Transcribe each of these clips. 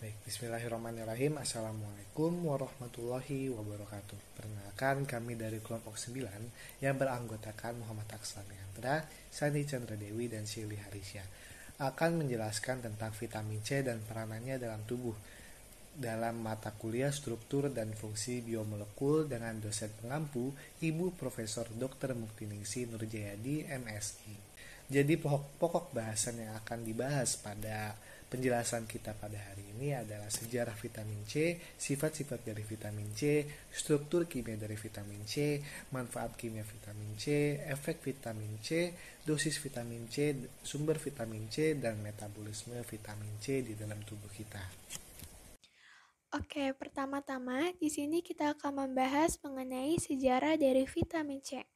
Baik, bismillahirrahmanirrahim. Assalamualaikum warahmatullahi wabarakatuh. Perkenalkan kami dari kelompok 9 yang beranggotakan Muhammad Aksan Yantra, Sandi Chandra Dewi, dan Sili Harisya. Akan menjelaskan tentang vitamin C dan peranannya dalam tubuh dalam mata kuliah struktur dan fungsi biomolekul dengan dosen pengampu Ibu Profesor Dr. Muktiningsi Nurjayadi MSI. Jadi pokok-pokok bahasan yang akan dibahas pada Penjelasan kita pada hari ini adalah sejarah vitamin C, sifat-sifat dari vitamin C, struktur kimia dari vitamin C, manfaat kimia vitamin C, efek vitamin C, dosis vitamin C, sumber vitamin C, dan metabolisme vitamin C di dalam tubuh kita. Oke, pertama-tama di sini kita akan membahas mengenai sejarah dari vitamin C.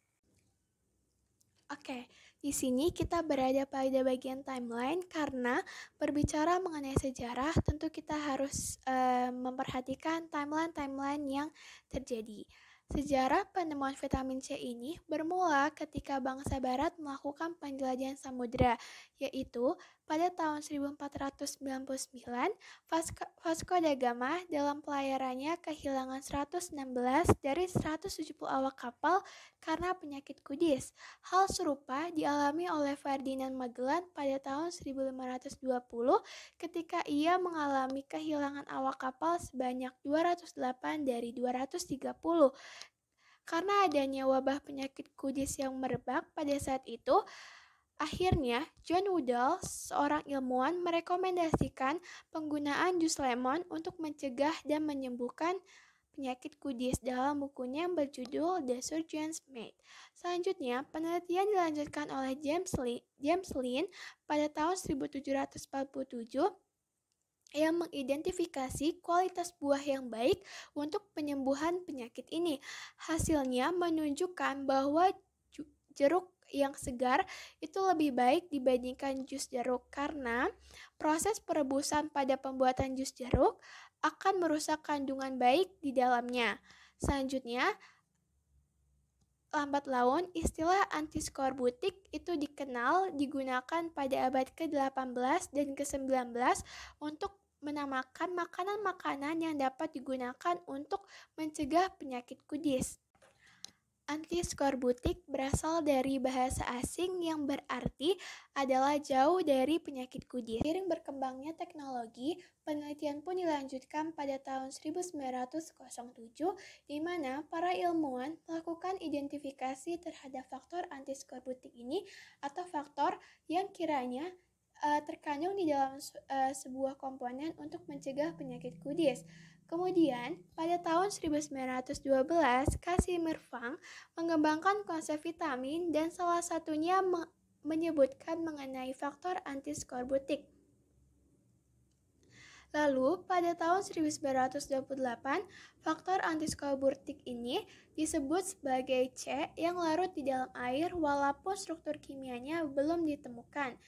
Oke, di sini kita berada pada bagian timeline karena berbicara mengenai sejarah tentu kita harus uh, memperhatikan timeline-timeline yang terjadi. Sejarah penemuan vitamin C ini bermula ketika bangsa barat melakukan penjelajahan samudera, yaitu pada tahun 1499, Vasco, da Gama dalam pelayarannya kehilangan 116 dari 170 awak kapal karena penyakit kudis. Hal serupa dialami oleh Ferdinand Magellan pada tahun 1520 ketika ia mengalami kehilangan awak kapal sebanyak 208 dari 230. Karena adanya wabah penyakit kudis yang merebak pada saat itu, Akhirnya, John Woodall, seorang ilmuwan, merekomendasikan penggunaan jus lemon untuk mencegah dan menyembuhkan penyakit kudis dalam bukunya yang berjudul The Surgeon's Mate. Selanjutnya, penelitian dilanjutkan oleh James, Lee, James Lynn pada tahun 1747 yang mengidentifikasi kualitas buah yang baik untuk penyembuhan penyakit ini. Hasilnya menunjukkan bahwa jeruk yang segar itu lebih baik dibandingkan jus jeruk karena proses perebusan pada pembuatan jus jeruk akan merusak kandungan baik di dalamnya. Selanjutnya, lambat laun istilah antiskorbutik itu dikenal digunakan pada abad ke-18 dan ke-19 untuk menamakan makanan-makanan yang dapat digunakan untuk mencegah penyakit kudis. Antiskorbutik berasal dari bahasa asing yang berarti adalah jauh dari penyakit kudis. Sering berkembangnya teknologi, penelitian pun dilanjutkan pada tahun 1907 di mana para ilmuwan melakukan identifikasi terhadap faktor antiskorbutik ini atau faktor yang kiranya uh, terkandung di dalam uh, sebuah komponen untuk mencegah penyakit kudis. Kemudian, pada tahun 1912, Casimir Fang mengembangkan konsep vitamin dan salah satunya me menyebutkan mengenai faktor antiskorbutik. Lalu, pada tahun 1928, faktor antiskorbutik ini disebut sebagai C yang larut di dalam air walaupun struktur kimianya belum ditemukan.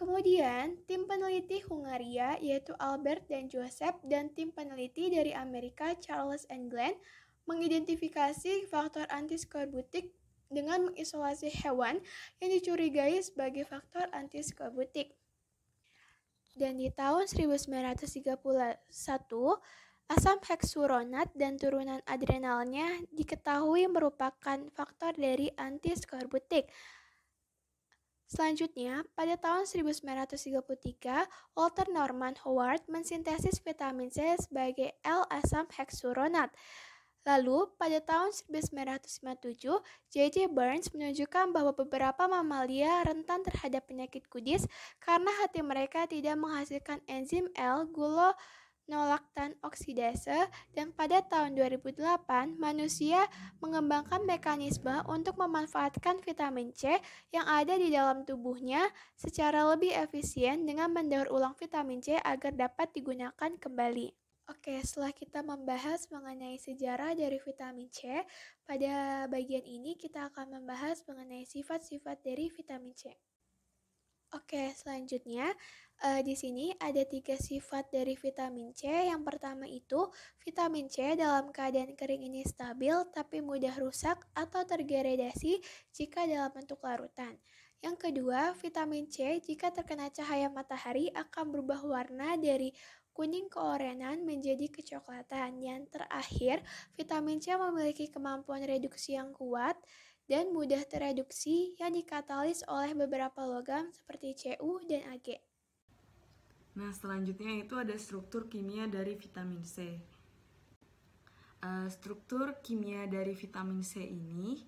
Kemudian, tim peneliti Hungaria yaitu Albert dan Joseph dan tim peneliti dari Amerika Charles and Glenn mengidentifikasi faktor antiskorbutik dengan mengisolasi hewan yang dicurigai sebagai faktor antiskorbutik. Dan di tahun 1931, asam heksuronat dan turunan adrenalnya diketahui merupakan faktor dari antiskorbutik. Selanjutnya, pada tahun 1933, Walter Norman Howard mensintesis vitamin C sebagai L-asam heksuronat. Lalu, pada tahun 1997, J.J. Burns menunjukkan bahwa beberapa mamalia rentan terhadap penyakit kudis karena hati mereka tidak menghasilkan enzim L-gulo nolaktan oksidase, dan pada tahun 2008 manusia mengembangkan mekanisme untuk memanfaatkan vitamin C yang ada di dalam tubuhnya secara lebih efisien dengan mendaur ulang vitamin C agar dapat digunakan kembali. Oke, setelah kita membahas mengenai sejarah dari vitamin C, pada bagian ini kita akan membahas mengenai sifat-sifat dari vitamin C. Oke, selanjutnya uh, di sini ada tiga sifat dari vitamin C. Yang pertama itu vitamin C dalam keadaan kering ini stabil tapi mudah rusak atau tergeredasi jika dalam bentuk larutan. Yang kedua, vitamin C jika terkena cahaya matahari akan berubah warna dari kuning keorenan menjadi kecoklatan. Yang terakhir, vitamin C memiliki kemampuan reduksi yang kuat dan mudah tereduksi yang dikatalis oleh beberapa logam seperti Cu dan Ag. Nah, selanjutnya itu ada struktur kimia dari vitamin C. Eh, struktur kimia dari vitamin C ini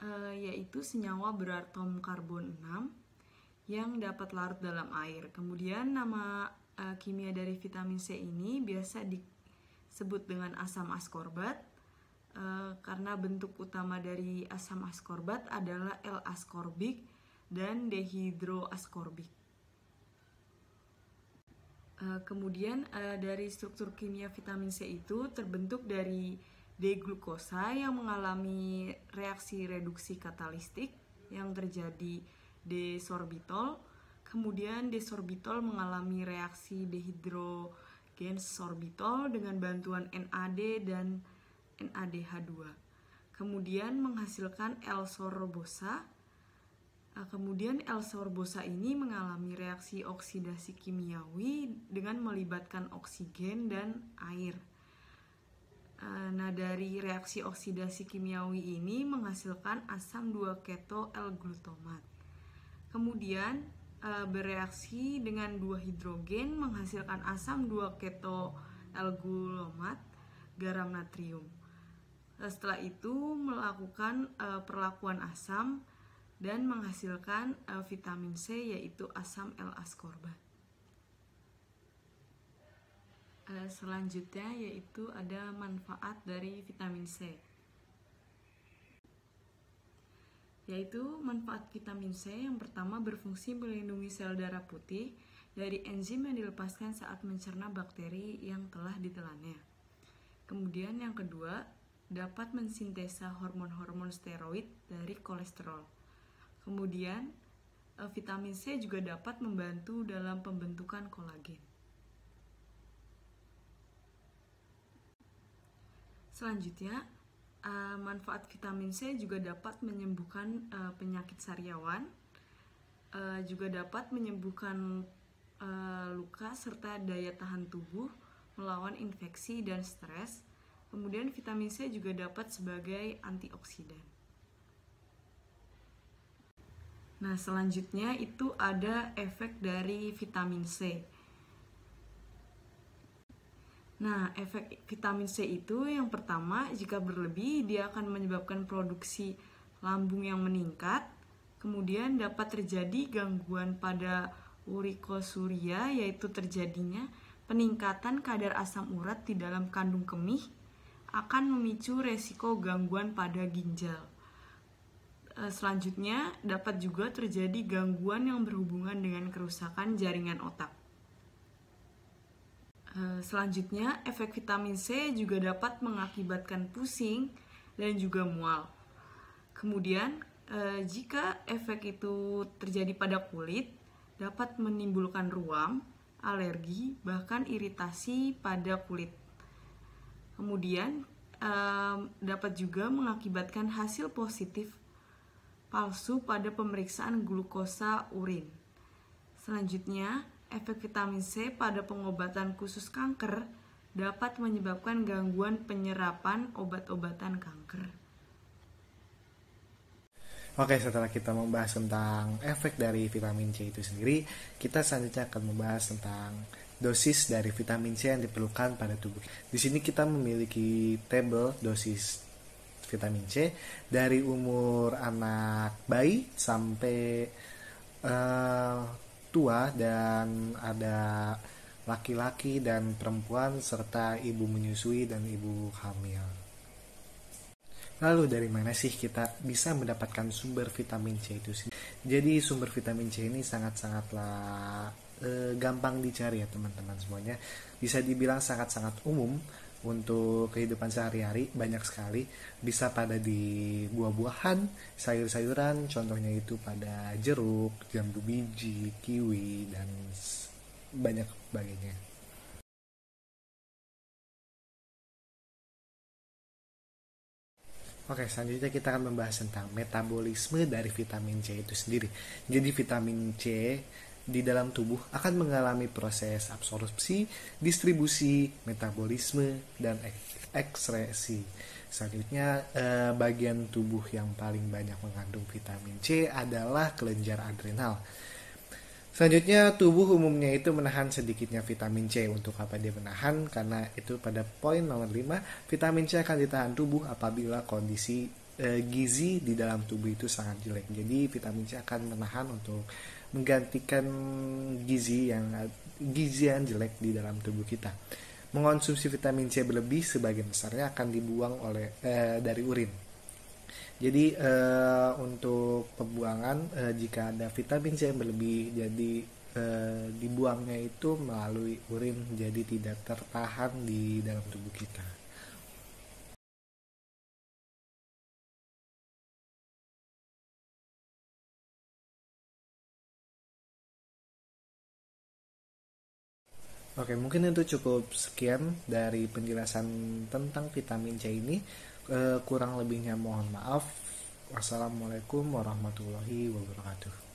eh, yaitu senyawa beratom karbon 6 yang dapat larut dalam air. Kemudian nama eh, kimia dari vitamin C ini biasa disebut dengan asam askorbat karena bentuk utama dari asam askorbat adalah L-askorbik dan dehidroaskorbik. Eh, kemudian eh, dari struktur kimia vitamin C itu terbentuk dari D-glukosa yang mengalami reaksi reduksi katalistik yang terjadi desorbitol. Kemudian desorbitol mengalami reaksi dehidrogen sorbitol dengan bantuan NAD dan NADH2 kemudian menghasilkan L sorbosa. Eh, kemudian L sorbosa ini mengalami reaksi oksidasi kimiawi dengan melibatkan oksigen dan air. Eh, nah, dari reaksi oksidasi kimiawi ini menghasilkan asam 2-keto L-glutamat. Kemudian eh, bereaksi dengan dua hidrogen menghasilkan asam 2-keto L-glutamat garam natrium. Nah, setelah itu melakukan uh, perlakuan asam dan menghasilkan uh, vitamin C yaitu asam L-ascorba. Uh, eh, selanjutnya yaitu ada manfaat dari vitamin C. Yaitu manfaat vitamin C yang pertama berfungsi melindungi sel darah putih dari enzim yang dilepaskan saat mencerna bakteri yang telah ditelannya. Kemudian yang kedua, dapat mensintesa hormon-hormon steroid dari kolesterol. Kemudian, eh, vitamin C juga dapat membantu dalam pembentukan kolagen. Selanjutnya, eh, manfaat vitamin C juga dapat menyembuhkan eh, penyakit sariawan, juga dapat menyembuhkan luka serta daya tahan tubuh melawan infeksi dan stres Kemudian vitamin C juga dapat sebagai antioksidan. Nah, selanjutnya itu ada efek dari vitamin C. Nah, efek vitamin C itu yang pertama, jika berlebih dia akan menyebabkan produksi lambung yang meningkat. Kemudian dapat terjadi gangguan pada urikosuria yaitu terjadinya peningkatan kadar asam urat di dalam kandung kemih akan memicu resiko gangguan pada ginjal. Eh, selanjutnya, dapat juga terjadi gangguan yang berhubungan dengan kerusakan jaringan otak. Eh, selanjutnya, efek vitamin C juga dapat mengakibatkan pusing dan juga mual. Kemudian, eh, jika efek itu terjadi pada kulit, dapat menimbulkan ruam, alergi, bahkan iritasi pada kulit. Kemudian um, dapat juga mengakibatkan hasil positif palsu pada pemeriksaan glukosa urin. Selanjutnya, efek vitamin C pada pengobatan khusus kanker dapat menyebabkan gangguan penyerapan obat-obatan kanker. Oke, setelah kita membahas tentang efek dari vitamin C itu sendiri, kita selanjutnya akan membahas tentang dosis dari vitamin C yang diperlukan pada tubuh. Di sini kita memiliki tabel dosis vitamin C dari umur anak bayi sampai uh, tua dan ada laki-laki dan perempuan serta ibu menyusui dan ibu hamil. Lalu dari mana sih kita bisa mendapatkan sumber vitamin C itu sih? Jadi sumber vitamin C ini sangat-sangatlah e, gampang dicari ya teman-teman semuanya bisa dibilang sangat-sangat umum untuk kehidupan sehari-hari banyak sekali bisa pada di buah-buahan sayur-sayuran contohnya itu pada jeruk jambu biji kiwi dan banyak sebagainya Oke, selanjutnya kita akan membahas tentang metabolisme dari vitamin C itu sendiri. Jadi vitamin C di dalam tubuh akan mengalami proses absorpsi, distribusi, metabolisme, dan ekskresi. Selanjutnya, eh, bagian tubuh yang paling banyak mengandung vitamin C adalah kelenjar adrenal. Selanjutnya, tubuh umumnya itu menahan sedikitnya vitamin C. Untuk apa dia menahan? Karena itu pada poin nomor 5, vitamin C akan ditahan tubuh apabila kondisi eh, gizi di dalam tubuh itu sangat jelek. Jadi vitamin C akan menahan untuk menggantikan gizi yang gizi yang jelek di dalam tubuh kita. Mengonsumsi vitamin C berlebih sebagian besarnya akan dibuang oleh eh, dari urin. Jadi eh, untuk pembuangan eh, jika ada vitamin C yang berlebih jadi eh, dibuangnya itu melalui urin jadi tidak tertahan di dalam tubuh kita. Oke, mungkin itu cukup sekian dari penjelasan tentang vitamin C ini. Eh, kurang lebihnya mohon maaf. Wassalamualaikum warahmatullahi wabarakatuh.